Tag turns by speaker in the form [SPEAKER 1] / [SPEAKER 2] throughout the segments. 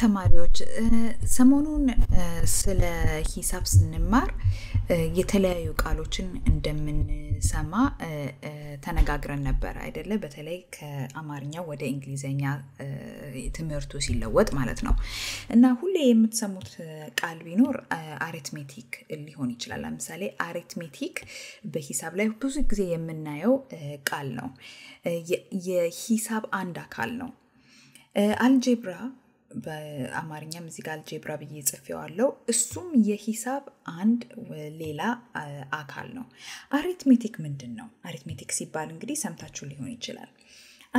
[SPEAKER 1] ተማሪዎች ሰሞኑን ስለ ሂሳብ ስንማር የተለያዩ ቃሎችን እንደምንሰማ ተነጋግረን ነበር አይደለ? በተለይ ከአማርኛ ወደ እንግሊዘኛ ትምህርቱ ሲለወጥ ማለት ነው። እና ሁሌ የምትሰሙት ቃል ቢኖር አሪትሜቲክ ሊሆን ይችላል። ለምሳሌ አሪትሜቲክ በሂሳብ ላይ ብዙ ጊዜ የምናየው ቃል ነው። የሂሳብ አንድ አካል ነው። አልጀብራ በአማርኛም እዚህ ጋር ብዬ ጽፌዋለው። እሱም የሂሳብ አንድ ሌላ አካል ነው። አሪትሜቲክ ምንድን ነው? አሪትሜቲክ ሲባል እንግዲህ ሰምታችሁ ሊሆን ይችላል።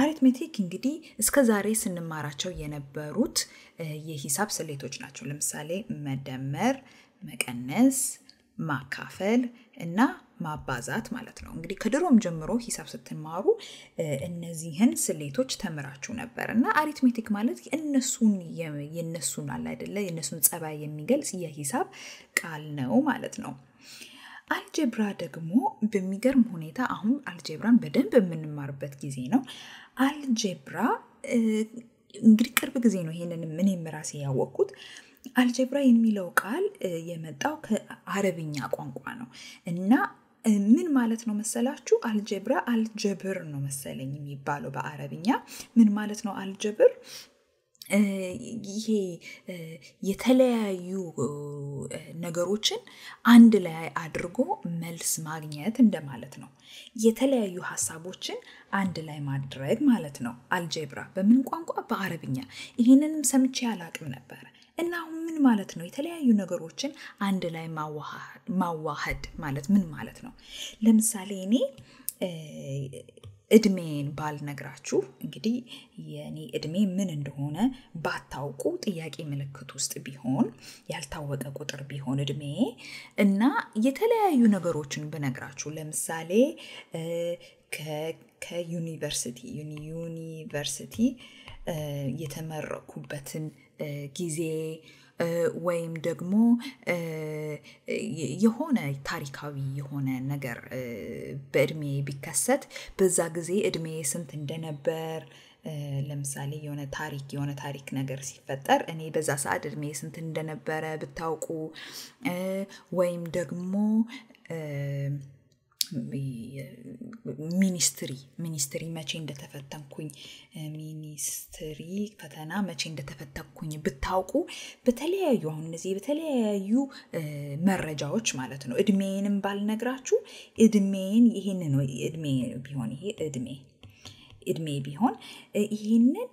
[SPEAKER 1] አሪትሜቲክ እንግዲህ እስከ ዛሬ ስንማራቸው የነበሩት የሂሳብ ስሌቶች ናቸው። ለምሳሌ መደመር፣ መቀነስ፣ ማካፈል እና ማባዛት ማለት ነው። እንግዲህ ከድሮም ጀምሮ ሂሳብ ስትማሩ እነዚህን ስሌቶች ተምራችሁ ነበር እና አሪትሜቲክ ማለት እነሱን የነሱን አለ አይደለ የነሱን ጸባይ የሚገልጽ የሂሳብ ቃል ነው ማለት ነው። አልጀብራ ደግሞ በሚገርም ሁኔታ አሁን አልጀብራን በደንብ የምንማርበት ጊዜ ነው። አልጀብራ እንግዲህ ቅርብ ጊዜ ነው ይሄንን እኔም ራሴ ያወቅኩት። አልጀብራ የሚለው ቃል የመጣው ከአረብኛ ቋንቋ ነው እና ምን ማለት ነው መሰላችሁ? አልጀብራ አልጀብር ነው መሰለኝ የሚባለው በአረብኛ። ምን ማለት ነው አልጀብር? ይሄ የተለያዩ ነገሮችን አንድ ላይ አድርጎ መልስ ማግኘት እንደማለት ነው። የተለያዩ ሀሳቦችን አንድ ላይ ማድረግ ማለት ነው አልጀብራ። በምን ቋንቋ? በአረብኛ። ይህንንም ሰምቼ አላቅም ነበረ። እና አሁን ምን ማለት ነው? የተለያዩ ነገሮችን አንድ ላይ ማዋሃድ ማለት ምን ማለት ነው? ለምሳሌ እኔ እድሜን ባልነግራችሁ እንግዲህ የኔ እድሜ ምን እንደሆነ ባታውቁ ጥያቄ ምልክት ውስጥ ቢሆን ያልታወቀ ቁጥር ቢሆን እድሜ እና የተለያዩ ነገሮችን ብነግራችሁ ለምሳሌ ከዩኒቨርሲቲ ዩኒቨርሲቲ የተመረኩበትን ጊዜ ወይም ደግሞ የሆነ ታሪካዊ የሆነ ነገር በእድሜ ቢከሰት በዛ ጊዜ እድሜ ስንት እንደነበር ለምሳሌ የሆነ ታሪክ የሆነ ታሪክ ነገር ሲፈጠር እኔ በዛ ሰዓት እድሜ ስንት እንደነበረ ብታውቁ ወይም ደግሞ ሚኒስትሪ ሚኒስትሪ መቼ እንደተፈተንኩኝ ሚኒስትሪ ፈተና መቼ እንደተፈተንኩኝ ብታውቁ በተለያዩ አሁን እነዚህ በተለያዩ መረጃዎች ማለት ነው እድሜንም ባልነግራችሁ እድሜን ይሄንን እድሜ ቢሆን ይሄ እድሜ እድሜ ቢሆን ይህንን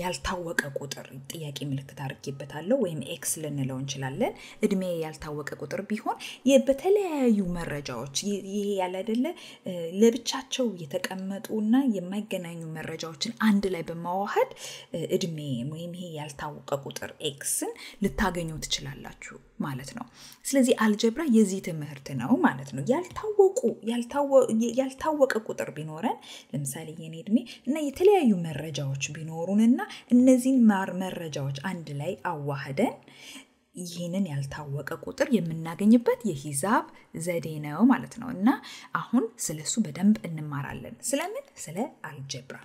[SPEAKER 1] ያልታወቀ ቁጥር ጥያቄ ምልክት አድርጌበታለሁ ወይም ኤክስ ልንለው እንችላለን። እድሜ ያልታወቀ ቁጥር ቢሆን በተለያዩ መረጃዎች ይሄ ያለ አይደለ ለብቻቸው የተቀመጡና የማይገናኙ መረጃዎችን አንድ ላይ በማዋሃድ እድሜ ወይም ይሄ ያልታወቀ ቁጥር ኤክስን ልታገኙ ትችላላችሁ ማለት ነው። ስለዚህ አልጀብራ የዚህ ትምህርት ነው ማለት ነው። ያልታወቁ ያልታወቀ ቁጥር ቢኖረን ለምሳሌ ለምሳሌ የኔ እድሜ እና የተለያዩ መረጃዎች ቢኖሩንና እነዚህን ማር መረጃዎች አንድ ላይ አዋህደን ይህንን ያልታወቀ ቁጥር የምናገኝበት የሂሳብ ዘዴ ነው ማለት ነው እና አሁን ስለሱ በደንብ እንማራለን። ስለምን? ስለ አልጀብራ